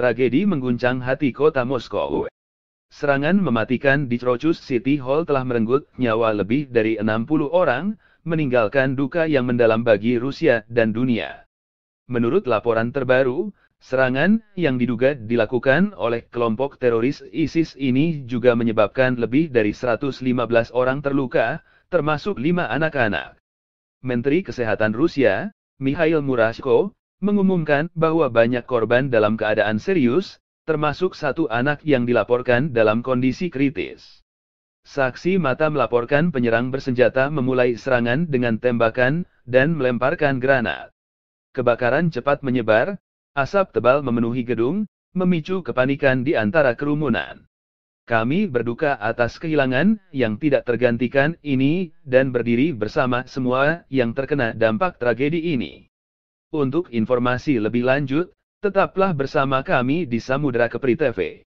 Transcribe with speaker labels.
Speaker 1: Tragedi mengguncang hati kota Moskow. Serangan mematikan di Trochus City Hall telah merenggut nyawa lebih dari 60 orang, meninggalkan duka yang mendalam bagi Rusia dan dunia. Menurut laporan terbaru, serangan yang diduga dilakukan oleh kelompok teroris ISIS ini juga menyebabkan lebih dari 115 orang terluka, termasuk lima anak-anak. Menteri Kesehatan Rusia, Mikhail Murashko, mengumumkan bahwa banyak korban dalam keadaan serius, termasuk satu anak yang dilaporkan dalam kondisi kritis. Saksi mata melaporkan penyerang bersenjata memulai serangan dengan tembakan dan melemparkan granat. Kebakaran cepat menyebar, asap tebal memenuhi gedung, memicu kepanikan di antara kerumunan. Kami berduka atas kehilangan yang tidak tergantikan ini dan berdiri bersama semua yang terkena dampak tragedi ini. Untuk informasi lebih lanjut, tetaplah bersama kami di Samudra Kepri TV.